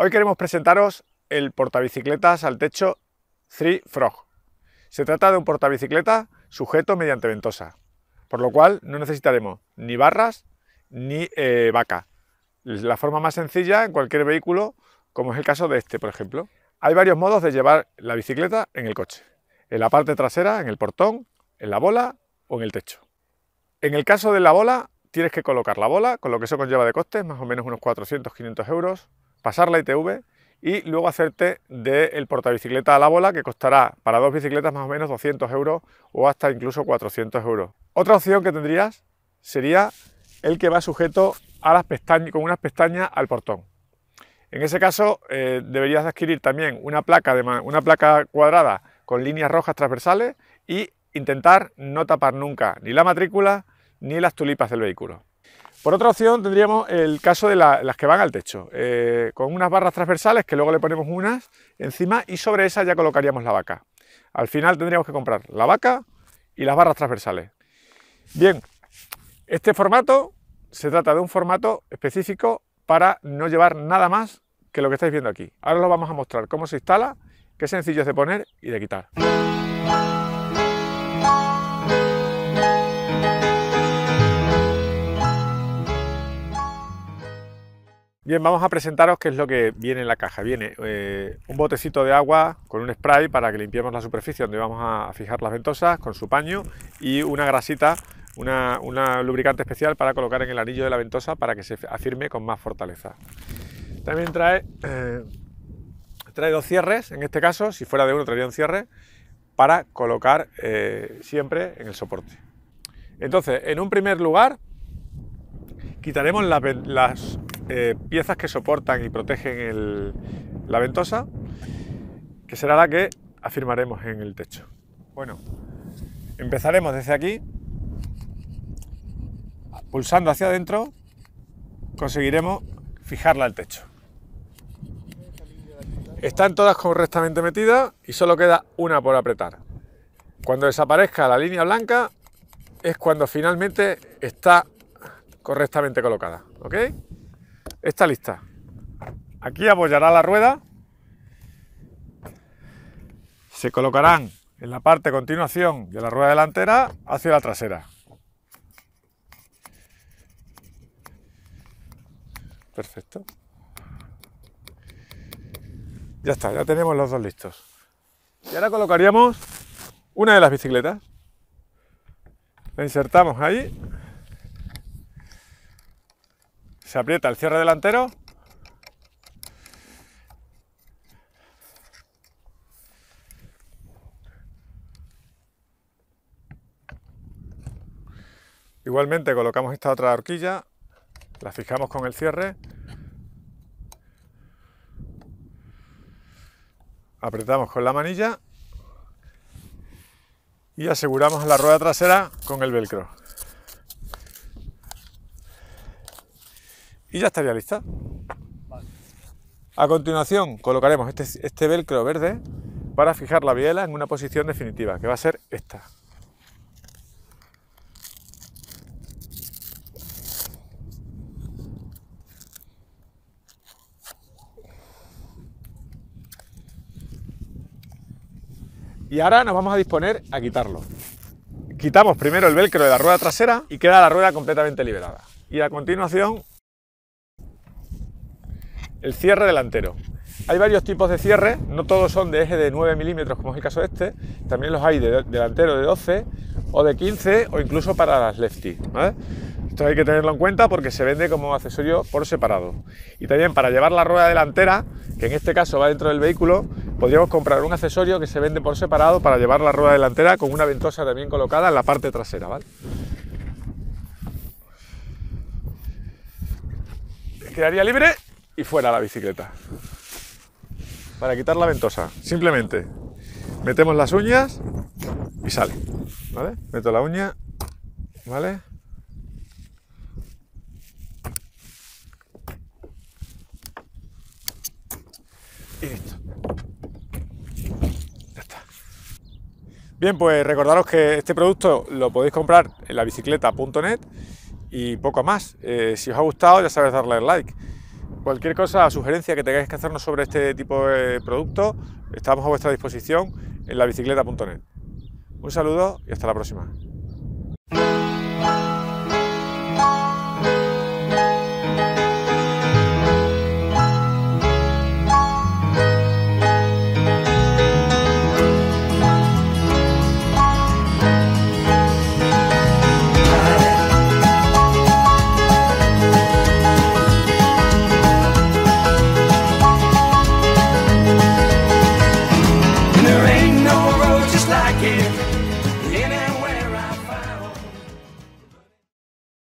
Hoy queremos presentaros el portabicicletas al techo 3 Frog. Se trata de un portabicicleta sujeto mediante ventosa, por lo cual no necesitaremos ni barras ni eh, vaca. La forma más sencilla en cualquier vehículo, como es el caso de este, por ejemplo. Hay varios modos de llevar la bicicleta en el coche. En la parte trasera, en el portón, en la bola o en el techo. En el caso de la bola, tienes que colocar la bola, con lo que eso conlleva de costes, más o menos unos 400-500 euros pasar la ITV y luego hacerte del portabicicleta a la bola que costará para dos bicicletas más o menos 200 euros o hasta incluso 400 euros. Otra opción que tendrías sería el que va sujeto a con unas pestañas al portón. En ese caso eh, deberías adquirir también una placa, una placa cuadrada con líneas rojas transversales y intentar no tapar nunca ni la matrícula ni las tulipas del vehículo. Por otra opción tendríamos el caso de las que van al techo, eh, con unas barras transversales que luego le ponemos unas encima y sobre esas ya colocaríamos la vaca. Al final tendríamos que comprar la vaca y las barras transversales. Bien, este formato se trata de un formato específico para no llevar nada más que lo que estáis viendo aquí. Ahora os lo vamos a mostrar cómo se instala, qué sencillo es de poner y de quitar. Bien, vamos a presentaros qué es lo que viene en la caja. Viene eh, un botecito de agua con un spray para que limpiemos la superficie donde vamos a fijar las ventosas con su paño y una grasita, una, lubricante especial para colocar en el anillo de la ventosa para que se afirme con más fortaleza. También trae, eh, trae dos cierres, en este caso, si fuera de uno traería un cierre, para colocar eh, siempre en el soporte. Entonces, en un primer lugar, quitaremos las eh, piezas que soportan y protegen la ventosa, que será la que afirmaremos en el techo. Bueno, empezaremos desde aquí, pulsando hacia adentro, conseguiremos fijarla al techo. Están todas correctamente metidas y solo queda una por apretar. Cuando desaparezca la línea blanca es cuando finalmente está correctamente colocada. ¿ok? está lista. Aquí apoyará la rueda. Se colocarán en la parte continuación de la rueda delantera hacia la trasera. Perfecto. Ya está, ya tenemos los dos listos. Y ahora colocaríamos una de las bicicletas. La insertamos ahí se aprieta el cierre delantero Igualmente colocamos esta otra horquilla, la fijamos con el cierre, apretamos con la manilla y aseguramos la rueda trasera con el velcro. y ya estaría lista. A continuación colocaremos este, este velcro verde para fijar la biela en una posición definitiva, que va a ser esta. Y ahora nos vamos a disponer a quitarlo. Quitamos primero el velcro de la rueda trasera y queda la rueda completamente liberada. Y a continuación el cierre delantero. Hay varios tipos de cierre, no todos son de eje de 9 milímetros como es el caso de este, también los hay de delantero de 12 o de 15 o incluso para las lefty. Esto hay que tenerlo en cuenta porque se vende como accesorio por separado. Y también para llevar la rueda delantera, que en este caso va dentro del vehículo, podríamos comprar un accesorio que se vende por separado para llevar la rueda delantera con una ventosa también colocada en la parte trasera. ¿vale? Quedaría libre y fuera la bicicleta. Para quitar la ventosa, simplemente metemos las uñas y sale. ¿Vale? Meto la uña, ¿vale? Y listo. Ya está. Bien, pues recordaros que este producto lo podéis comprar en la bicicleta.net y poco más. Eh, si os ha gustado, ya sabéis darle like. Cualquier cosa, sugerencia que tengáis que hacernos sobre este tipo de producto, estamos a vuestra disposición en labicicleta.net. Un saludo y hasta la próxima.